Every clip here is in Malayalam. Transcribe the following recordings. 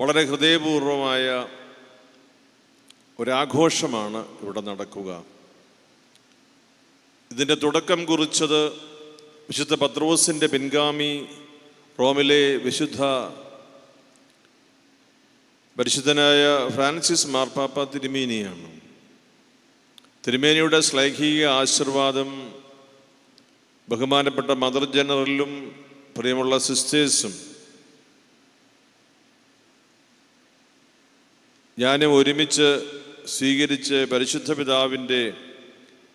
വളരെ ഹൃദയപൂർവമായ ഒരാഘോഷമാണ് ഇവിടെ നടക്കുക ഇതിൻ്റെ തുടക്കം കുറിച്ചത് വിശുദ്ധ പത്രോസിൻ്റെ പിൻഗാമി റോമിലെ വിശുദ്ധ പരിശുദ്ധനായ ഫ്രാൻസിസ് മാർപ്പാപ്പ തിരുമേനിയാണ് തിരുമേനിയുടെ ശ്ലൈഹിക ആശീർവാദം ബഹുമാനപ്പെട്ട മദർ ജനറലും പ്രിയമുള്ള സിസ്റ്റേഴ്സും ഞാനും ഒരുമിച്ച് സ്വീകരിച്ച് പരിശുദ്ധ പിതാവിൻ്റെ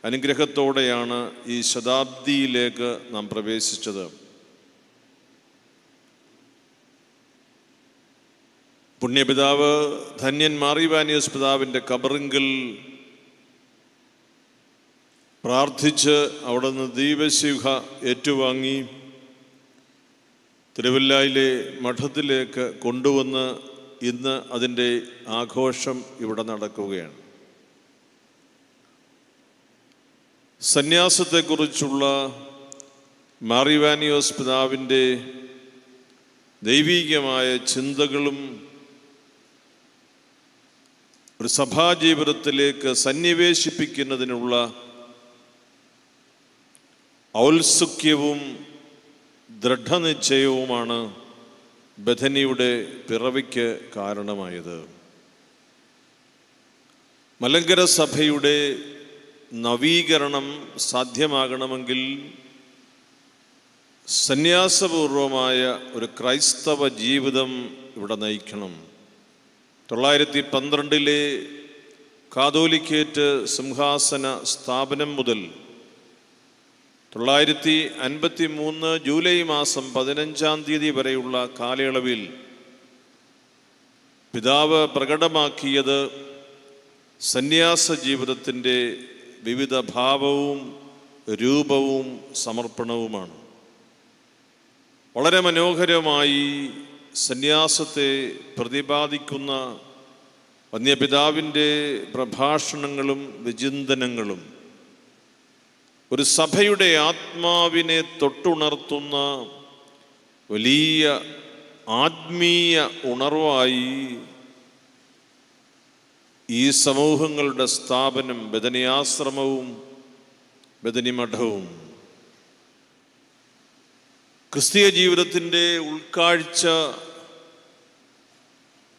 അനുഗ്രഹത്തോടെയാണ് ഈ ശതാബ്ദിയിലേക്ക് നാം പ്രവേശിച്ചത് പുണ്യപിതാവ് ധന്യൻ മാറിവാനിയസ് പിതാവിൻ്റെ കബറിങ്കിൽ പ്രാർത്ഥിച്ച് അവിടെ നിന്ന് ദീപശിഖ ഏറ്റുവാങ്ങി തിരുവല്ലായിലെ മഠത്തിലേക്ക് കൊണ്ടുവന്ന് ഇന്ന് അതിൻ്റെ ആഘോഷം ഇവിടെ നടക്കുകയാണ് സന്യാസത്തെക്കുറിച്ചുള്ള മാറിവാനിയോസ് പിതാവിൻ്റെ ദൈവീകമായ ചിന്തകളും ഒരു സഭാജീവിതത്തിലേക്ക് സന്നിവേശിപ്പിക്കുന്നതിനുള്ള ഔത്സുക്യവും ദൃഢനിശ്ചയവുമാണ് ബഥനിയുടെ പിറവിക്ക് കാരണമായത് മലങ്കര സഭയുടെ നവീകരണം സാധ്യമാകണമെങ്കിൽ സന്യാസപൂർവമായ ഒരു ക്രൈസ്തവ ജീവിതം ഇവിടെ നയിക്കണം തൊള്ളായിരത്തി പന്ത്രണ്ടിലെ കാതോലിക്കേറ്റ് സിംഹാസന സ്ഥാപനം മുതൽ തൊള്ളായിരത്തി അൻപത്തി മൂന്ന് ജൂലൈ മാസം പതിനഞ്ചാം തീയതി വരെയുള്ള കാലയളവിൽ പിതാവ് പ്രകടമാക്കിയത് സന്യാസ ജീവിതത്തിൻ്റെ വിവിധ ഭാവവും രൂപവും സമർപ്പണവുമാണ് വളരെ മനോഹരമായി സന്യാസത്തെ പ്രതിപാദിക്കുന്ന വന്യപിതാവിൻ്റെ പ്രഭാഷണങ്ങളും വിചിന്തനങ്ങളും ഒരു സഭയുടെ ആത്മാവിനെ തൊട്ടുണർത്തുന്ന വലിയ ആത്മീയ ഉണർവായി ഈ സമൂഹങ്ങളുടെ സ്ഥാപനം ബദനിയാശ്രമവും ബദനിമഠവും ക്രിസ്തീയ ജീവിതത്തിൻ്റെ ഉൾക്കാഴ്ച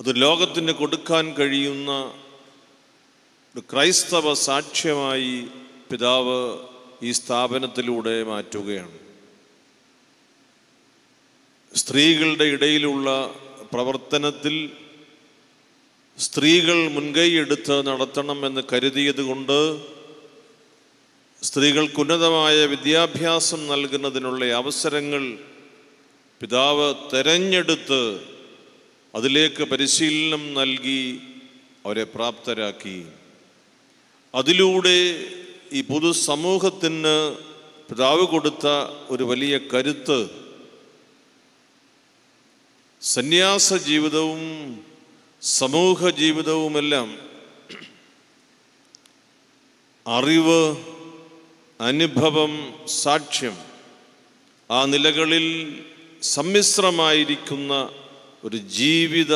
അത് ലോകത്തിന് കൊടുക്കാൻ കഴിയുന്ന ഒരു ക്രൈസ്തവ സാക്ഷ്യമായി പിതാവ് ഈ സ്ഥാപനത്തിലൂടെ മാറ്റുകയാണ് സ്ത്രീകളുടെ ഇടയിലുള്ള പ്രവർത്തനത്തിൽ സ്ത്രീകൾ മുൻകൈയെടുത്ത് നടത്തണം എന്ന് കരുതിയത് കൊണ്ട് സ്ത്രീകൾക്കുന്നതമായ വിദ്യാഭ്യാസം നൽകുന്നതിനുള്ള അവസരങ്ങൾ പിതാവ് തെരഞ്ഞെടുത്ത് അതിലേക്ക് പരിശീലനം നൽകി അവരെ പ്രാപ്തരാക്കി അതിലൂടെ ഈ പൊതു സമൂഹത്തിന് പിതാവ് കൊടുത്ത ഒരു വലിയ കരുത്ത് സന്യാസ ജീവിതവും സമൂഹ ജീവിതവുമെല്ലാം അറിവ് അനുഭവം സാക്ഷ്യം ആ നിലകളിൽ സമ്മിശ്രമായിരിക്കുന്ന ഒരു ജീവിത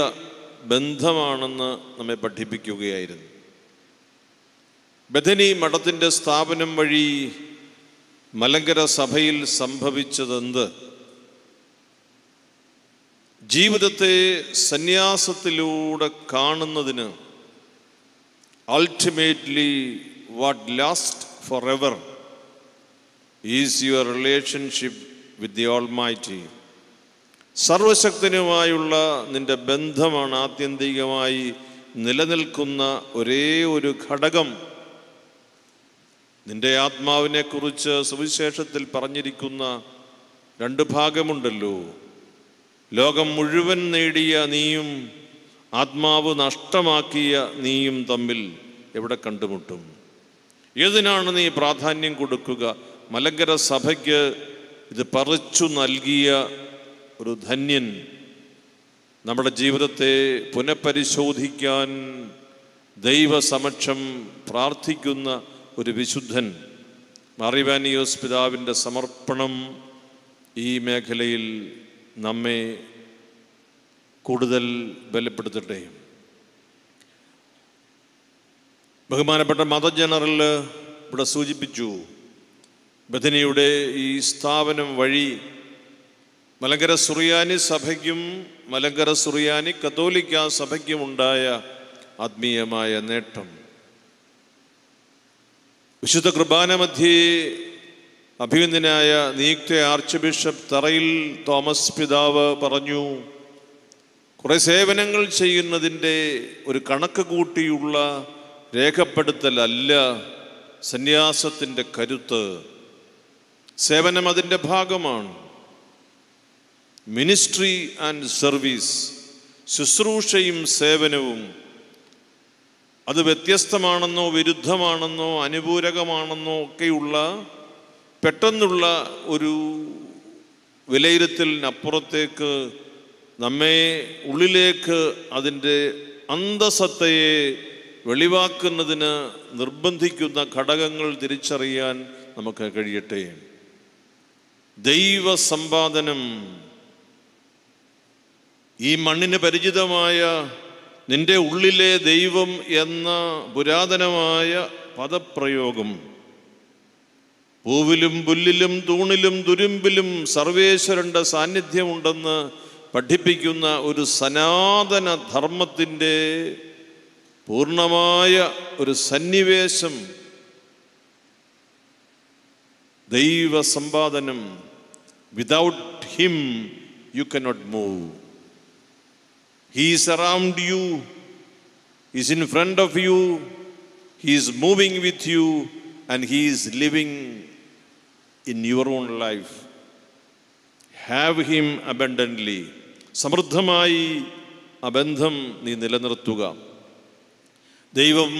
ബന്ധമാണെന്ന് നമ്മെ പഠിപ്പിക്കുകയായിരുന്നു ബഥനി മഠത്തിൻ്റെ സ്ഥാപനം വഴി മലങ്കര സഭയിൽ സംഭവിച്ചതെന്ത് ജീവിതത്തെ സന്യാസത്തിലൂടെ കാണുന്നതിന് ultimately what last for ever is your relationship with the almighty സർവശക്തനുമായുള്ള നിന്റെ ബന്ധമാണ് ആത്യന്തികമായി നിലനിൽക്കുന്ന ഒരേ ഒരു ഘടകം നിന്റെ ആത്മാവിനെക്കുറിച്ച് സുവിശേഷത്തിൽ പറഞ്ഞിരിക്കുന്ന രണ്ട് ഭാഗമുണ്ടല്ലോ ലോകം മുഴുവൻ നേടിയ നീയും ആത്മാവ് നഷ്ടമാക്കിയ നീയും തമ്മിൽ എവിടെ കണ്ടുമുട്ടും ഏതിനാണ് നീ പ്രാധാന്യം കൊടുക്കുക മലങ്കര സഭയ്ക്ക് ഇത് പറിച്ചു നൽകിയ ഒരു ധന്യൻ നമ്മുടെ ജീവിതത്തെ പുനഃപരിശോധിക്കാൻ ദൈവസമക്ഷം പ്രാർത്ഥിക്കുന്ന ഒരു വിശുദ്ധൻ മാറിവാനിയോസ് പിതാവിൻ്റെ സമർപ്പണം ഈ മേഖലയിൽ നമ്മെ കൂടുതൽ ബലപ്പെടുത്തട്ടെ ബഹുമാനപ്പെട്ട മത ജനറൽ ഇവിടെ സൂചിപ്പിച്ചു ബഥനിയുടെ ഈ സ്ഥാപനം വഴി മലങ്കര സുറിയാനി സഭയ്ക്കും മലങ്കര സുറിയാനി കത്തോലിക്ക ഉണ്ടായ ആത്മീയമായ നേട്ടം വിശുദ്ധ കുർബാന മധ്യേ അഭിനന്ദനായ നിയുക്ത ആർച്ച് ബിഷപ്പ് തറയിൽ തോമസ് പിതാവ് പറഞ്ഞു കുറേ സേവനങ്ങൾ ചെയ്യുന്നതിൻ്റെ ഒരു കണക്ക് കൂട്ടിയുള്ള രേഖപ്പെടുത്തലല്ല സന്യാസത്തിൻ്റെ കരുത്ത് സേവനം അതിൻ്റെ ഭാഗമാണ് മിനിസ്ട്രി ആൻഡ് സർവീസ് ശുശ്രൂഷയും സേവനവും അത് വ്യത്യസ്തമാണെന്നോ വിരുദ്ധമാണെന്നോ അനുപൂരകമാണെന്നോ ഒക്കെയുള്ള പെട്ടെന്നുള്ള ഒരു വിലയിരുത്തലിനപ്പുറത്തേക്ക് നമ്മെ ഉള്ളിലേക്ക് അതിൻ്റെ അന്തസത്തയെ വെളിവാക്കുന്നതിന് നിർബന്ധിക്കുന്ന ഘടകങ്ങൾ തിരിച്ചറിയാൻ നമുക്ക് കഴിയട്ടെ ദൈവസമ്പാദനം ഈ മണ്ണിന് പരിചിതമായ നിന്റെ ഉള്ളിലെ ദൈവം എന്ന പുരാതനമായ പദപ്രയോഗം പൂവിലും പുല്ലിലും തൂണിലും തുരുമ്പിലും സർവേശ്വരന്റെ സാന്നിധ്യമുണ്ടെന്ന് പഠിപ്പിക്കുന്ന ഒരു സനാതന ധർമ്മത്തിൻ്റെ പൂർണ്ണമായ ഒരു സന്നിവേശം ദൈവസമ്പാദനം without him you cannot move He is around you, He is in front of you, He is moving with you, and He is living in your own have him abundantly സമൃദ്ധമായി അബന്ധം നീ നിലനിർത്തുക ദൈവം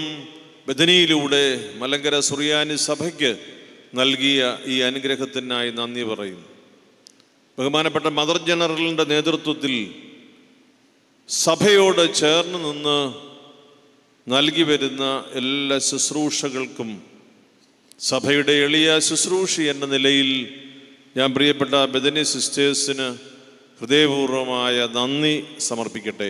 ബദനിയിലൂടെ മലങ്കര സുറിയാനി സഭയ്ക്ക് നൽകിയ ഈ അനുഗ്രഹത്തിനായി നന്ദി പറയും ബഹുമാനപ്പെട്ട മദർ ജനറലിൻ്റെ നേതൃത്വത്തിൽ സഭയോട് ചേർന്ന് നിന്ന് നൽകി വരുന്ന എല്ലാ ശുശ്രൂഷകൾക്കും സഭയുടെ എളിയ ശുശ്രൂഷി എന്ന നിലയിൽ ഞാൻ പ്രിയപ്പെട്ട ബദനി സിസ്റ്റേഴ്സിന് ഹൃദയപൂർവമായ നന്ദി സമർപ്പിക്കട്ടെ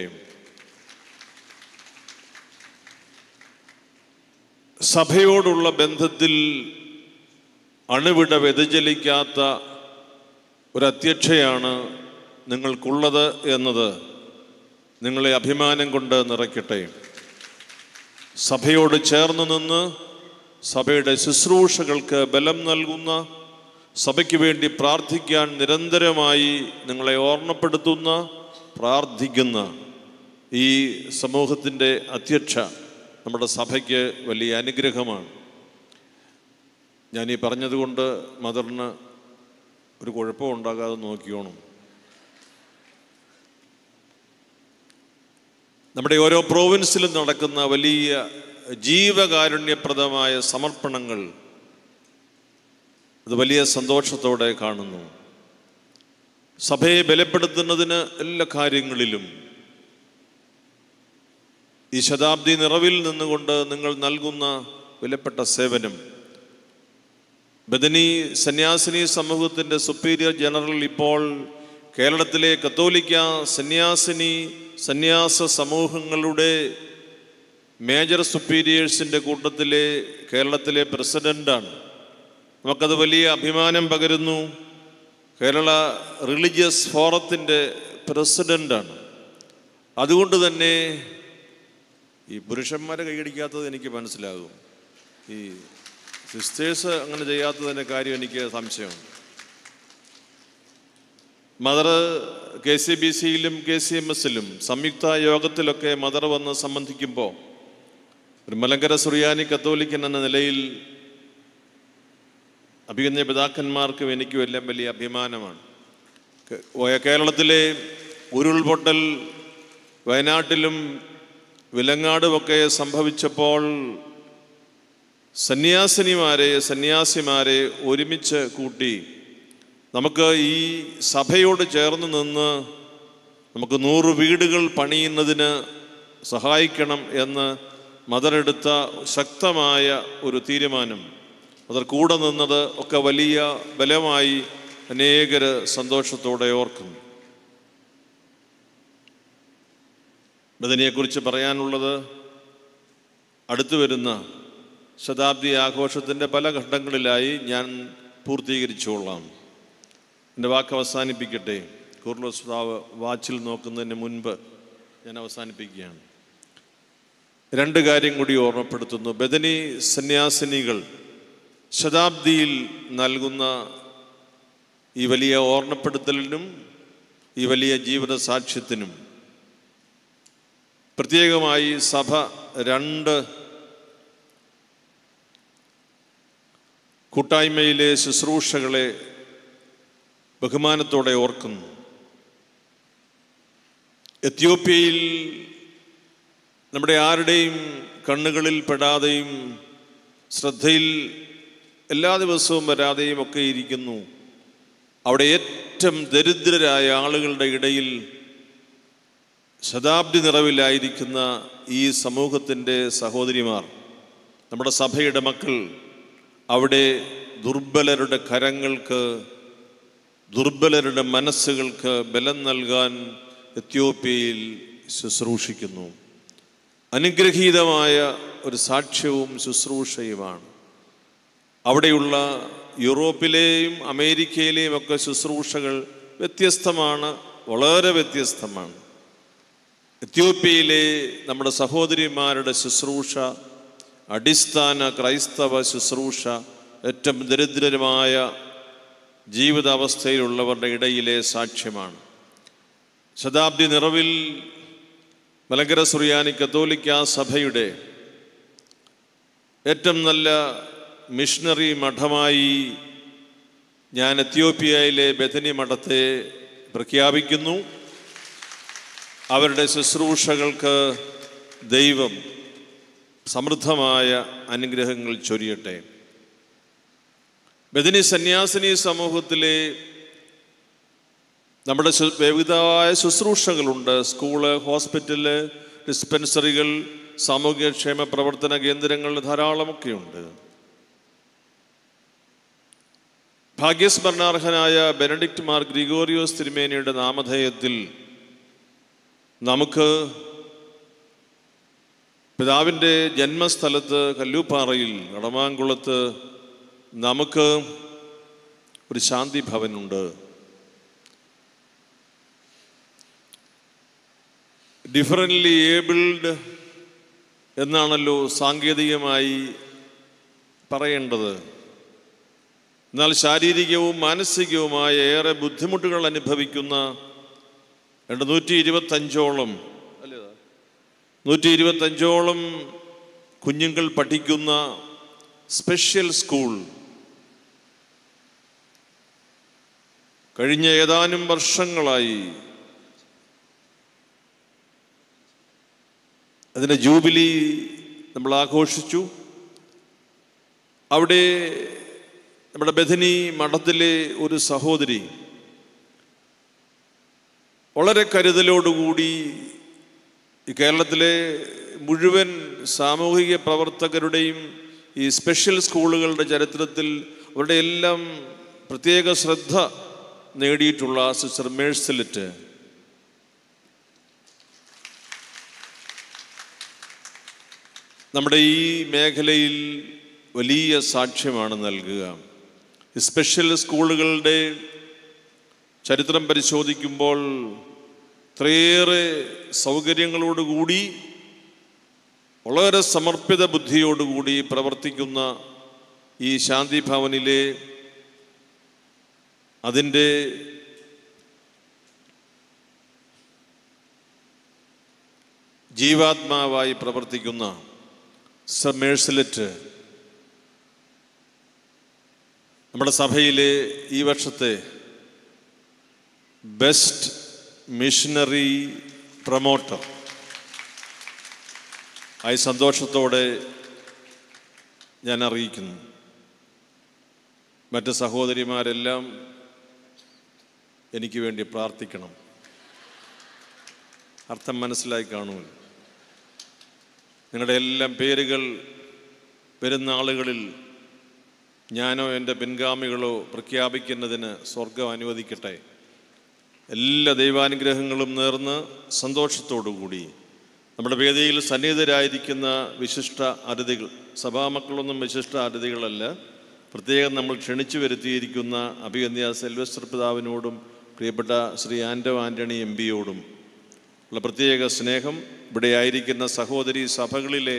സഭയോടുള്ള ബന്ധത്തിൽ അണുവിട വ്യതിചലിക്കാത്ത ഒരു അധ്യക്ഷയാണ് നിങ്ങൾക്കുള്ളത് എന്നത് നിങ്ങളെ അഭിമാനം കൊണ്ട് നിറയ്ക്കട്ടെ സഭയോട് ചേർന്ന് നിന്ന് സഭയുടെ ശുശ്രൂഷകൾക്ക് ബലം നൽകുന്ന സഭയ്ക്ക് വേണ്ടി പ്രാർത്ഥിക്കാൻ നിരന്തരമായി നിങ്ങളെ ഓർമ്മപ്പെടുത്തുന്ന പ്രാർത്ഥിക്കുന്ന ഈ സമൂഹത്തിൻ്റെ അധ്യക്ഷ നമ്മുടെ സഭയ്ക്ക് വലിയ അനുഗ്രഹമാണ് ഞാൻ ഈ പറഞ്ഞതുകൊണ്ട് മദറിന് ഒരു കുഴപ്പം നോക്കിയോണം നമ്മുടെ ഓരോ പ്രോവിൻസിലും നടക്കുന്ന വലിയ ജീവകാരുണ്യപ്രദമായ സമർപ്പണങ്ങൾ അത് വലിയ സന്തോഷത്തോടെ കാണുന്നു സഭയെ ബലപ്പെടുത്തുന്നതിന് എല്ലാ കാര്യങ്ങളിലും ഈ ശതാബ്ദി നിറവിൽ നിന്നുകൊണ്ട് നിങ്ങൾ നൽകുന്ന വിലപ്പെട്ട സേവനം ബദനി സന്യാസിനി സമൂഹത്തിൻ്റെ സുപ്പീരിയർ ജനറൽ ഇപ്പോൾ കേരളത്തിലെ കത്തോലിക്ക സന്യാസിനി സന്യാസ സമൂഹങ്ങളുടെ മേജർ സുപ്പീരിയേഴ്സിൻ്റെ കൂട്ടത്തിലെ കേരളത്തിലെ പ്രസിഡൻ്റാണ് നമുക്കത് വലിയ അഭിമാനം പകരുന്നു കേരള റിലീജിയസ് ഫോറത്തിൻ്റെ പ്രസിഡൻ്റാണ് അതുകൊണ്ട് തന്നെ ഈ പുരുഷന്മാരെ കൈയടിക്കാത്തത് എനിക്ക് മനസ്സിലാകും ഈ സിസ്റ്റേഴ്സ് അങ്ങനെ ചെയ്യാത്തതിൻ്റെ കാര്യം എനിക്ക് സംശയമുണ്ട് മദർ കെ സി ബി സിയിലും കെ സി എം എസിലും സംയുക്ത യോഗത്തിലൊക്കെ മദർ വന്ന് സംബന്ധിക്കുമ്പോൾ ഒരു മലങ്കര സുറിയാനി കത്തോലിക്കൻ എന്ന നിലയിൽ അഭിഗന്യ പിതാക്കന്മാർക്കും എനിക്കും എല്ലാം വലിയ അഭിമാനമാണ് കേരളത്തിലെ ഉരുൾപൊട്ടൽ വയനാട്ടിലും വിലങ്ങാടുമൊക്കെ സംഭവിച്ചപ്പോൾ സന്യാസിനിമാരെ സന്യാസിമാരെ ഒരുമിച്ച് കൂട്ടി നമുക്ക് ഈ സഭയോട് ചേർന്ന് നിന്ന് നമുക്ക് നൂറ് വീടുകൾ പണിയുന്നതിന് സഹായിക്കണം എന്ന് മദറെടുത്ത ശക്തമായ ഒരു തീരുമാനം മദർ കൂടെ നിന്നത് ഒക്കെ വലിയ ബലമായി അനേകർ സന്തോഷത്തോടെ ഓർക്കുന്നു മദനിയെക്കുറിച്ച് പറയാനുള്ളത് അടുത്തു വരുന്ന ശതാബ്ദി ആഘോഷത്തിൻ്റെ പല ഘട്ടങ്ങളിലായി ഞാൻ പൂർത്തീകരിച്ചുകൊള്ളാം എൻ്റെ വാക്ക് അവസാനിപ്പിക്കട്ടെ കൂർലോസ് പിതാവ് വാച്ചിൽ നോക്കുന്നതിന് മുൻപ് ഞാൻ അവസാനിപ്പിക്കുകയാണ് രണ്ട് കാര്യം കൂടി ഓർമ്മപ്പെടുത്തുന്നു ബദനി സന്യാസിനികൾ ശതാബ്ദിയിൽ നൽകുന്ന ഈ വലിയ ഓർമ്മപ്പെടുത്തലിനും ഈ വലിയ ജീവിത സാക്ഷ്യത്തിനും പ്രത്യേകമായി സഭ രണ്ട് കൂട്ടായ്മയിലെ ശുശ്രൂഷകളെ ബഹുമാനത്തോടെ ഓർക്കുന്നു എത്യോപ്യയിൽ നമ്മുടെ ആരുടെയും കണ്ണുകളിൽ പെടാതെയും ശ്രദ്ധയിൽ എല്ലാ ദിവസവും വരാതെയും ഒക്കെ ഇരിക്കുന്നു അവിടെ ഏറ്റവും ദരിദ്രരായ ആളുകളുടെ ഇടയിൽ ശതാബ്ദി നിറവിലായിരിക്കുന്ന ഈ സമൂഹത്തിൻ്റെ സഹോദരിമാർ നമ്മുടെ സഭയുടെ മക്കൾ അവിടെ ദുർബലരുടെ കരങ്ങൾക്ക് ദുർബലരുടെ മനസ്സുകൾക്ക് ബലം നൽകാൻ എത്യോപ്യയിൽ ശുശ്രൂഷിക്കുന്നു അനുഗ്രഹീതമായ ഒരു സാക്ഷ്യവും ശുശ്രൂഷയുമാണ് അവിടെയുള്ള യൂറോപ്പിലെയും അമേരിക്കയിലെയും ഒക്കെ ശുശ്രൂഷകൾ വ്യത്യസ്തമാണ് വളരെ വ്യത്യസ്തമാണ് എത്യോപ്യയിലെ നമ്മുടെ സഹോദരിമാരുടെ ശുശ്രൂഷ അടിസ്ഥാന ക്രൈസ്തവ ശുശ്രൂഷ ഏറ്റവും ദരിദ്രരുമായ ജീവിതാവസ്ഥയിലുള്ളവരുടെ ഇടയിലെ സാക്ഷ്യമാണ് ശതാബ്ദി നിറവിൽ മലങ്കര സുറിയാനി കത്തോലിക്ക സഭയുടെ ഏറ്റവും നല്ല മിഷണറി മഠമായി ഞാൻ എത്യോപ്യയിലെ ബഥനി മഠത്തെ പ്രഖ്യാപിക്കുന്നു അവരുടെ ശുശ്രൂഷകൾക്ക് ദൈവം സമൃദ്ധമായ അനുഗ്രഹങ്ങൾ ചൊരിയട്ടെ ബദിനി സന്യാസിനി സമൂഹത്തിലെ നമ്മുടെ വിവിധമായ ശുശ്രൂഷകളുണ്ട് സ്കൂള് ഹോസ്പിറ്റല് ഡിസ്പെൻസറികൾ സാമൂഹ്യക്ഷേമ പ്രവർത്തന കേന്ദ്രങ്ങൾ ധാരാളമൊക്കെയുണ്ട് ഭാഗ്യസ്മരണാർഹനായ ബെനഡിക്ട് മാർ ഗ്രിഗോറിയോസ് തിരുമേനിയുടെ നാമധേയത്തിൽ നമുക്ക് പിതാവിൻ്റെ ജന്മസ്ഥലത്ത് കല്ലൂപ്പാറയിൽ നടമാങ്കുളത്ത് നമുക്ക് ഒരു ശാന്തി ഭവനുണ്ട് ഡിഫറൻ്റ്ലി ഏബിൾഡ് എന്നാണല്ലോ സാങ്കേതികമായി പറയേണ്ടത് എന്നാൽ ശാരീരികവും മാനസികവുമായ ഏറെ ബുദ്ധിമുട്ടുകൾ അനുഭവിക്കുന്ന രണ്ട് നൂറ്റി ഇരുപത്തഞ്ചോളം നൂറ്റി ഇരുപത്തഞ്ചോളം കുഞ്ഞുങ്ങൾ പഠിക്കുന്ന സ്പെഷ്യൽ സ്കൂൾ കഴിഞ്ഞ ഏതാനും വർഷങ്ങളായി അതിൻ്റെ ജൂബിലി നമ്മൾ ആഘോഷിച്ചു അവിടെ നമ്മുടെ ബഥനി മഠത്തിലെ ഒരു സഹോദരി വളരെ കരുതലോടുകൂടി ഈ കേരളത്തിലെ മുഴുവൻ സാമൂഹിക പ്രവർത്തകരുടെയും ഈ സ്പെഷ്യൽ സ്കൂളുകളുടെ ചരിത്രത്തിൽ അവരുടെ എല്ലാം പ്രത്യേക ശ്രദ്ധ നേടിയിട്ടുള്ള സിസ്റ്റർ മേഴ്സലിറ്റ് നമ്മുടെ ഈ മേഖലയിൽ വലിയ സാക്ഷ്യമാണ് നൽകുക സ്പെഷ്യൽ സ്കൂളുകളുടെ ചരിത്രം പരിശോധിക്കുമ്പോൾ ഇത്രയേറെ സൗകര്യങ്ങളോടുകൂടി വളരെ സമർപ്പിത ബുദ്ധിയോടുകൂടി പ്രവർത്തിക്കുന്ന ഈ ശാന്തി ഭവനിലെ അതിൻ്റെ ജീവാത്മാവായി പ്രവർത്തിക്കുന്ന സമ്മേഴ്സിലറ്റ് നമ്മുടെ സഭയിലെ ഈ വർഷത്തെ ബെസ്റ്റ് മിഷനറി പ്രമോട്ടർ ആയി സന്തോഷത്തോടെ ഞാൻ അറിയിക്കുന്നു മറ്റ് സഹോദരിമാരെല്ലാം എനിക്ക് വേണ്ടി പ്രാർത്ഥിക്കണം അർത്ഥം മനസ്സിലായി കാണൂ നിങ്ങളുടെ എല്ലാം പേരുകൾ വരുന്ന ആളുകളിൽ ഞാനോ എൻ്റെ പിൻഗാമികളോ പ്രഖ്യാപിക്കുന്നതിന് സ്വർഗം അനുവദിക്കട്ടെ എല്ലാ ദൈവാനുഗ്രഹങ്ങളും നേർന്ന് സന്തോഷത്തോടുകൂടി നമ്മുടെ വേദിയിൽ സന്നിഹിതരായിരിക്കുന്ന വിശിഷ്ട അതിഥികൾ സഭാമക്കളൊന്നും വിശിഷ്ട അതിഥികളല്ല പ്രത്യേകം നമ്മൾ ക്ഷണിച്ചു വരുത്തിയിരിക്കുന്ന അഭിഗന്യ സെൽവസ്റ്റർ പിതാവിനോടും പ്രിയപ്പെട്ട ശ്രീ ആൻഡോ ആൻ്റണി എം പിയോടും ഉള്ള പ്രത്യേക സ്നേഹം ഇവിടെ ആയിരിക്കുന്ന സഹോദരി സഭകളിലെ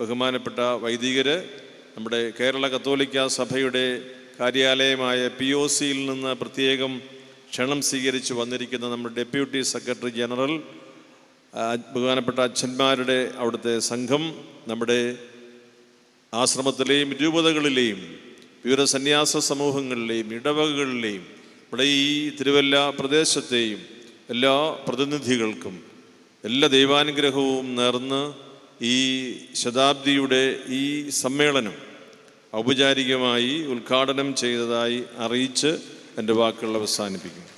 ബഹുമാനപ്പെട്ട വൈദികർ നമ്മുടെ കേരള കത്തോലിക്ക സഭയുടെ കാര്യാലയമായ പി ഒ സിയിൽ നിന്ന് പ്രത്യേകം ക്ഷണം സ്വീകരിച്ച് വന്നിരിക്കുന്ന നമ്മുടെ ഡെപ്യൂട്ടി സെക്രട്ടറി ജനറൽ ബഹുമാനപ്പെട്ട അച്ഛന്മാരുടെ അവിടുത്തെ സംഘം നമ്മുടെ ആശ്രമത്തിലെയും രൂപതകളിലെയും വിവിധ സന്യാസ സമൂഹങ്ങളിലെയും ഇടവകകളിലെയും ഇവിടെ ഈ തിരുവല്ല പ്രദേശത്തെയും എല്ലാ പ്രതിനിധികൾക്കും എല്ലാ ദൈവാനുഗ്രഹവും നേർന്ന് ഈ ശതാബ്ദിയുടെ ഈ സമ്മേളനം ഔപചാരികമായി ഉദ്ഘാടനം ചെയ്തതായി അറിയിച്ച് എൻ്റെ വാക്കുകൾ അവസാനിപ്പിക്കും